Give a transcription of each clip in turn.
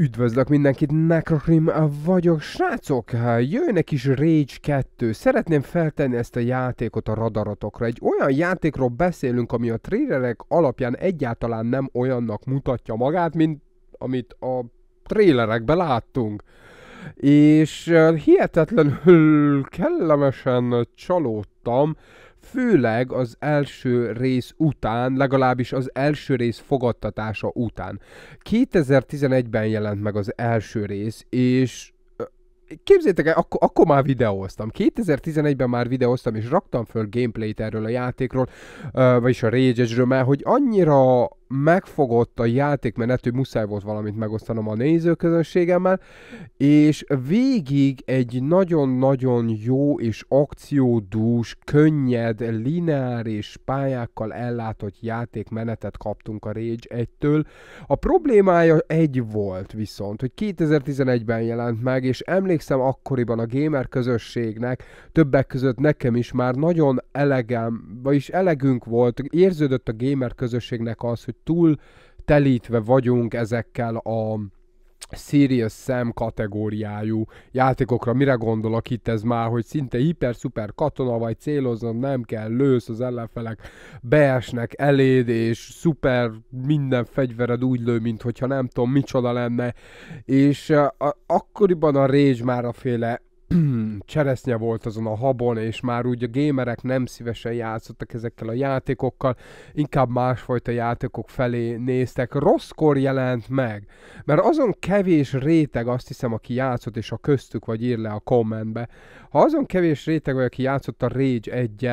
Üdvözlök mindenkit, Necrocrim vagyok. Srácok, hát jön egy kis Rage 2. Szeretném feltenni ezt a játékot a radaratokra. Egy olyan játékról beszélünk, ami a trélerek alapján egyáltalán nem olyannak mutatja magát, mint amit a trélerekben láttunk. És eh, hihetetlenül kellemesen csalódtam, főleg az első rész után, legalábbis az első rész fogadtatása után. 2011-ben jelent meg az első rész, és képzétek el, ak- akkor már videóztam. 2011-ben már videóztam, és raktam föl gameplayt erről a játékról, uh, vagyis a Rage mert hogy annyira megfogott a hogy muszáj volt valamit megosztanom a nézőközönségemmel, és végig egy nagyon-nagyon jó és akciódús, könnyed, lineáris pályákkal ellátott játékmenetet kaptunk a Rage 1-től. A problémája egy volt viszont, hogy 2011-ben jelent meg, és emlékszem akkoriban a gamer közösségnek, többek között nekem is már nagyon elegem, vagyis elegünk volt, érződött a gamer közösségnek az, hogy túl telítve vagyunk ezekkel a Serious Sam kategóriájú játékokra. Mire gondolok itt ez már, hogy szinte hiper-szuper katona vagy, céloznod nem kell, lősz, az ellenfelek beesnek eléd, és szuper minden fegyvered úgy lő, mint hogyha nem tudom micsoda lenne. És a, akkoriban a Rage már a féle cseresznye volt azon a habon, és már úgy a gémerek nem szívesen játszottak ezekkel a játékokkal, inkább másfajta játékok felé néztek. Rosszkor jelent meg, mert azon kevés réteg, azt hiszem, aki játszott, és a köztük, vagy ír le a kommentbe, ha azon kevés réteg vagy, aki játszott a Rage 1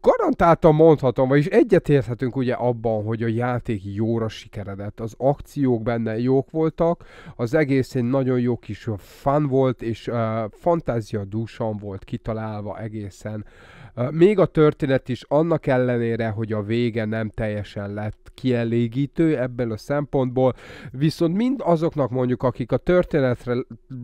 garantáltan mondhatom, vagyis egyetérthetünk ugye abban, hogy a játék jóra sikeredett, az akciók benne jók voltak, az egész egy nagyon jó kis fan volt, és uh, fantázia dúsan volt kitalálva egészen. Uh, még a történet is annak ellenére, hogy a vége nem teljesen lett kielégítő ebben a szempontból, viszont mind azoknak mondjuk, akik a történetre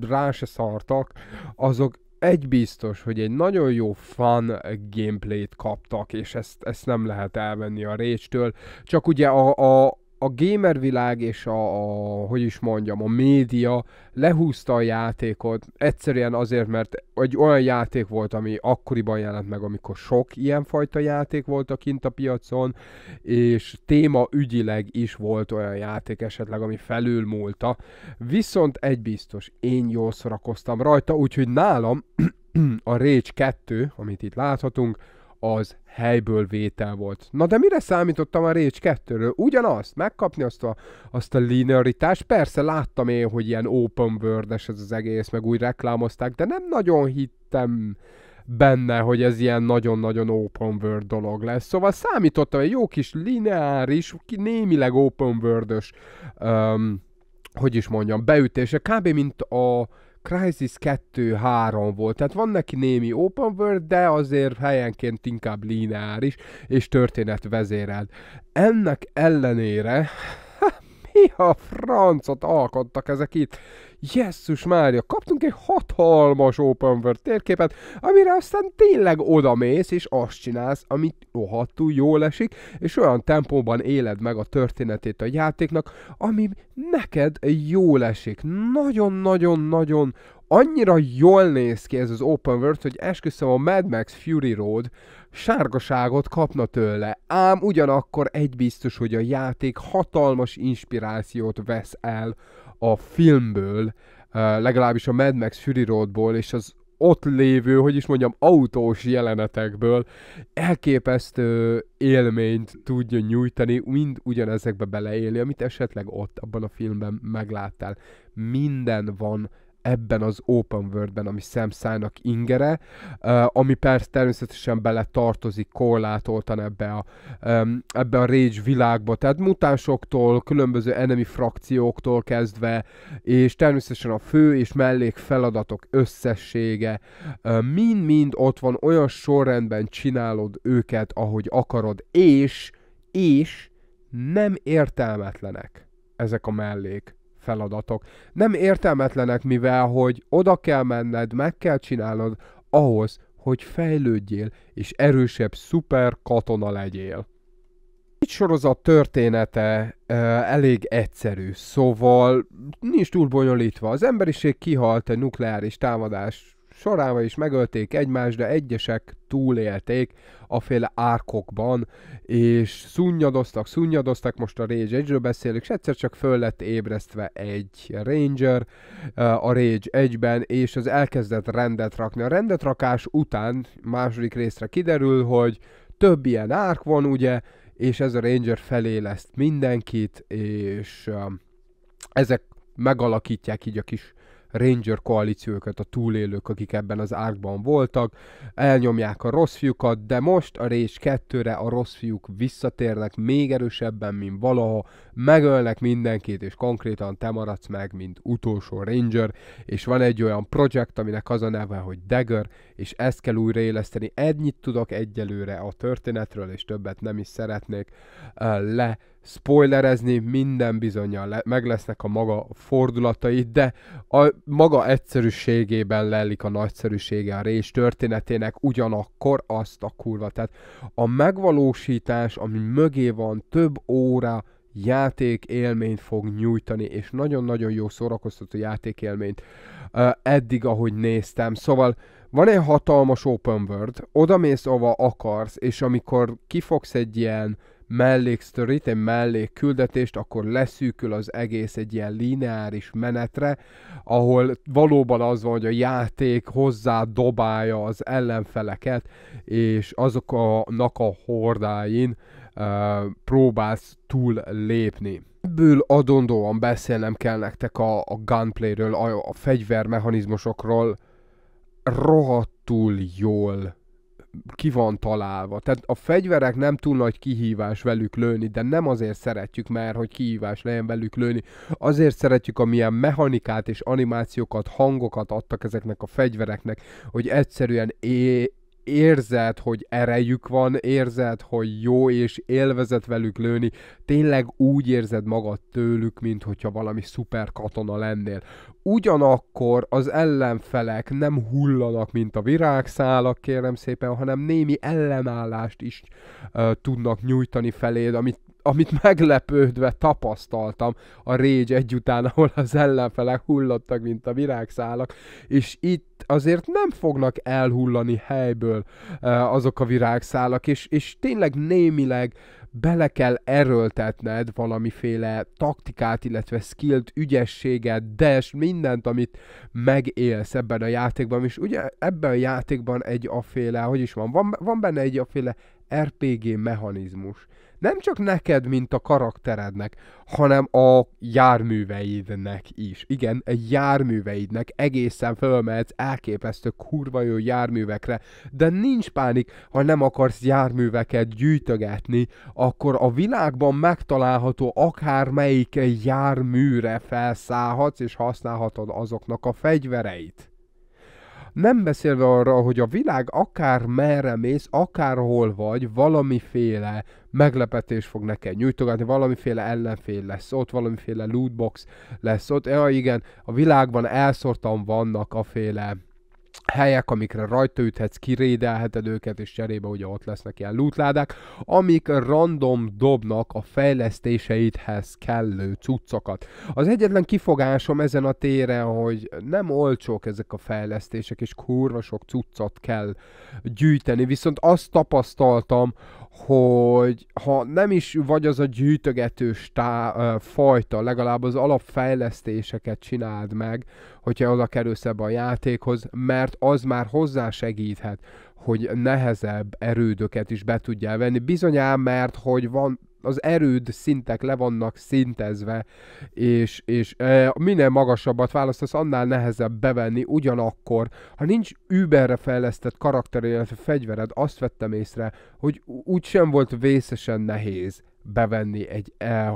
rá se szartak, azok egy biztos, hogy egy nagyon jó fun gameplayt kaptak, és ezt, ezt nem lehet elvenni a récstől, Csak ugye a, a, a gamer világ és a, a, hogy is mondjam, a média lehúzta a játékot, egyszerűen azért, mert egy olyan játék volt, ami akkoriban jelent meg, amikor sok ilyenfajta játék volt a kint a piacon, és téma ügyileg is volt olyan játék esetleg, ami felülmúlta. Viszont egy biztos, én jól szorakoztam rajta, úgyhogy nálam a Rage 2, amit itt láthatunk, az helyből vétel volt. Na de mire számítottam a Récs 2-ről? Ugyanazt, megkapni azt a, azt a linearitást. Persze láttam én, hogy ilyen open world ez az egész, meg úgy reklámozták, de nem nagyon hittem benne, hogy ez ilyen nagyon-nagyon open world dolog lesz. Szóval számítottam egy jó kis lineáris, némileg open world um, hogy is mondjam, beütése, kb. mint a Crisis 2-3 volt, tehát van neki némi open world, de azért helyenként inkább lineáris és történet vezérel. Ennek ellenére mi a francot alkottak ezek itt? jesszus Mária, kaptunk egy hatalmas open world térképet, amire aztán tényleg mész, és azt csinálsz, amit rohadtul jól esik, és olyan tempóban éled meg a történetét a játéknak, ami neked jól esik. Nagyon-nagyon-nagyon annyira jól néz ki ez az open world, hogy esküszöm a Mad Max Fury Road sárgaságot kapna tőle, ám ugyanakkor egy biztos, hogy a játék hatalmas inspirációt vesz el a filmből, legalábbis a Mad Max Fury Roadból, és az ott lévő, hogy is mondjam, autós jelenetekből elképesztő élményt tudja nyújtani, mind ugyanezekbe beleélni, amit esetleg ott abban a filmben megláttál. Minden van ebben az open worldben, ami Sam ingere, eh, ami persze természetesen bele tartozik korlátoltan ebbe a, ebbe a Rage világba, tehát mutánsoktól, különböző enemi frakcióktól kezdve, és természetesen a fő és mellék feladatok összessége, eh, mind-mind ott van, olyan sorrendben csinálod őket, ahogy akarod, és, és nem értelmetlenek ezek a mellék feladatok. Nem értelmetlenek, mivel hogy oda kell menned, meg kell csinálnod ahhoz, hogy fejlődjél és erősebb szuper katona legyél. Egy sorozat története e, elég egyszerű, szóval nincs túl bonyolítva. Az emberiség kihalt egy nukleáris támadás sorába is megölték egymást, de egyesek túlélték a féle árkokban, és szunnyadoztak, szunnyadoztak, most a Rage egyről ről beszélünk, és egyszer csak föl lett ébresztve egy Ranger eh, a Rage egyben és az elkezdett rendet rakni. A rendet rakás után második részre kiderül, hogy több ilyen árk van, ugye, és ez a Ranger felé lesz mindenkit, és eh, ezek megalakítják így a kis Ranger koalíciókat, a túlélők, akik ebben az árkban voltak, elnyomják a rossz fiúkat, de most a rés 2-re a rossz fiúk visszatérnek még erősebben, mint valaha, megölnek mindenkit, és konkrétan te maradsz meg, mint utolsó Ranger, és van egy olyan projekt, aminek az a neve, hogy Dagger, és ezt kell újraéleszteni. Ennyit tudok egyelőre a történetről, és többet nem is szeretnék uh, le spoilerezni, minden bizonyal le, meg lesznek a maga fordulatai, de a maga egyszerűségében lelik a nagyszerűsége a rés történetének, ugyanakkor azt a kurva. Tehát a megvalósítás, ami mögé van több óra, játék élményt fog nyújtani, és nagyon-nagyon jó szórakoztató élményt uh, eddig, ahogy néztem. Szóval van egy hatalmas open world, oda mész, ahova akarsz, és amikor kifogsz egy ilyen uh, melléksztorit, egy mellékküldetést, akkor leszűkül az egész egy ilyen lineáris menetre, ahol valóban az van, hogy a játék hozzá dobálja az ellenfeleket, és azoknak a hordáin uh, próbálsz túl lépni. Ebből adondóan beszélnem kell nektek a, a gunplayről, a, a fegyvermechanizmusokról, rohadtul jól ki van találva. Tehát a fegyverek nem túl nagy kihívás velük lőni, de nem azért szeretjük, mert hogy kihívás legyen velük lőni. Azért szeretjük, amilyen mechanikát és animációkat, hangokat adtak ezeknek a fegyvereknek, hogy egyszerűen é- érzed, hogy erejük van, érzed, hogy jó és élvezet velük lőni, tényleg úgy érzed magad tőlük, mint hogyha valami szuper katona lennél. Ugyanakkor az ellenfelek nem hullanak, mint a virágszálak, kérem szépen, hanem némi ellenállást is uh, tudnak nyújtani feléd, amit amit meglepődve tapasztaltam a Rage egyután, ahol az ellenfelek hullottak, mint a virágszálak, és itt azért nem fognak elhullani helyből azok a virágszálak, és, és tényleg némileg bele kell erőltetned valamiféle taktikát, illetve skillt, ügyességet, des, mindent, amit megélsz ebben a játékban, és ugye ebben a játékban egy aféle, hogy is van, van, van benne egy aféle RPG mechanizmus nem csak neked, mint a karakterednek, hanem a járműveidnek is. Igen, a járműveidnek egészen fölmehetsz elképesztő kurva jó járművekre, de nincs pánik, ha nem akarsz járműveket gyűjtögetni, akkor a világban megtalálható akármelyik járműre felszállhatsz és használhatod azoknak a fegyvereit. Nem beszélve arra, hogy a világ akár merre mész, akárhol vagy, valamiféle meglepetés fog neked nyújtogatni, valamiféle ellenfél lesz ott, valamiféle lootbox lesz ott. Ja igen, a világban elszortan vannak a féle helyek, amikre rajta üthetsz, kirédelheted őket, és cserébe ugye ott lesznek ilyen lootládák, amik random dobnak a fejlesztéseidhez kellő cuccokat. Az egyetlen kifogásom ezen a téren, hogy nem olcsók ezek a fejlesztések, és kurva sok cuccot kell gyűjteni, viszont azt tapasztaltam, hogy ha nem is vagy az a gyűjtögetős tá, ö, fajta, legalább az alapfejlesztéseket csináld meg, hogyha oda kerülsz ebbe a játékhoz, mert az már hozzásegíthet, hogy nehezebb erődöket is be tudjál venni. Bizonyán, mert hogy van az erőd szintek le vannak szintezve, és, és e, minél magasabbat választasz, annál nehezebb bevenni, ugyanakkor, ha nincs überre fejlesztett karakter, illetve fegyvered, azt vettem észre, hogy úgy sem volt vészesen nehéz bevenni egy e,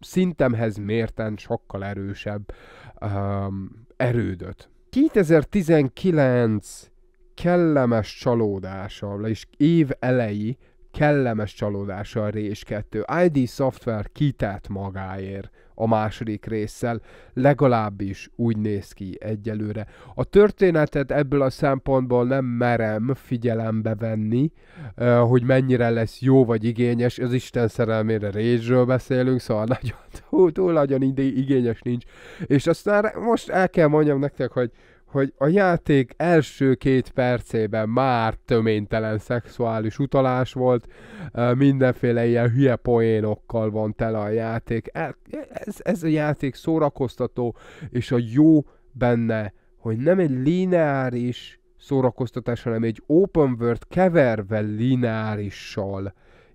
szintemhez mérten sokkal erősebb um, erődöt. 2019 kellemes csalódása, és év elejé kellemes csalódása a Rés 2. ID Software kitett magáért a második résszel, legalábbis úgy néz ki egyelőre. A történetet ebből a szempontból nem merem figyelembe venni, hogy mennyire lesz jó vagy igényes, az Isten szerelmére részről beszélünk, szóval nagyon, túl, túl nagyon igényes nincs. És aztán most el kell mondjam nektek, hogy hogy a játék első két percében már töménytelen szexuális utalás volt, mindenféle ilyen hülye poénokkal van tele a játék. E, ez, ez a játék szórakoztató, és a jó benne, hogy nem egy lineáris szórakoztatás, hanem egy open world keverve lineárissal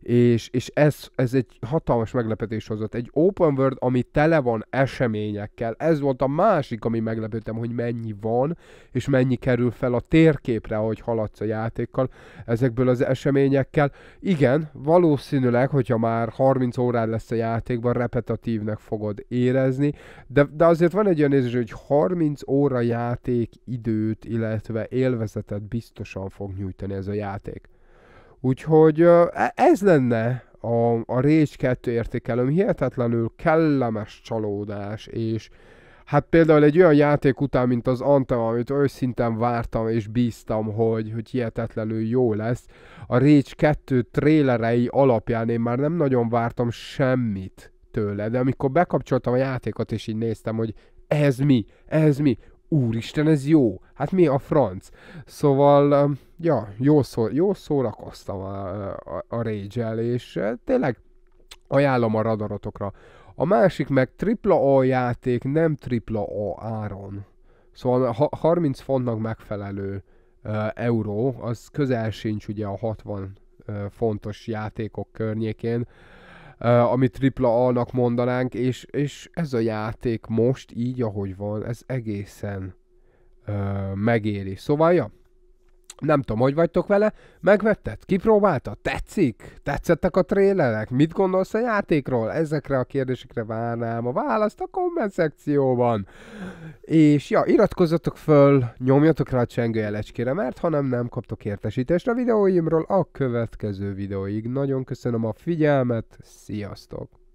és, és ez, ez egy hatalmas meglepetés hozott. Egy open world, ami tele van eseményekkel, ez volt a másik, ami meglepődtem, hogy mennyi van, és mennyi kerül fel a térképre, ahogy haladsz a játékkal ezekből az eseményekkel. Igen, valószínűleg, hogyha már 30 órán lesz a játékban, repetitívnek fogod érezni, de, de azért van egy olyan érzés, hogy 30 óra játék időt, illetve élvezetet biztosan fog nyújtani ez a játék. Úgyhogy e, ez lenne a, a Rage 2 értékelőm. Hihetetlenül kellemes csalódás, és hát például egy olyan játék után, mint az Anthem, amit őszinten vártam és bíztam, hogy, hogy hihetetlenül jó lesz, a Rage 2 trélerei alapján én már nem nagyon vártam semmit tőle, de amikor bekapcsoltam a játékot, és így néztem, hogy ez mi, ez mi, úristen, ez jó, hát mi a franc? Szóval, um, ja, jó szó, jó szórakoztam a, a, a rage és eh, tényleg ajánlom a radaratokra. A másik meg tripla A játék, nem tripla A áron. Szóval 30 fontnak megfelelő uh, euró, az közel sincs ugye a 60 uh, eh, fontos játékok környékén, amit tripla A-nak mondanánk, és, és ez a játék most így, ahogy van, ez egészen megéri. Szóval, ja, nem tudom, hogy vagytok vele. Megvetted? Kipróbálta? Tetszik? Tetszettek a trélerek? Mit gondolsz a játékról? Ezekre a kérdésekre várnám a választ a komment szekcióban. És ja, iratkozzatok föl, nyomjatok rá a csengő jelecskére, mert ha nem, nem kaptok értesítést a videóimról a következő videóig. Nagyon köszönöm a figyelmet, sziasztok!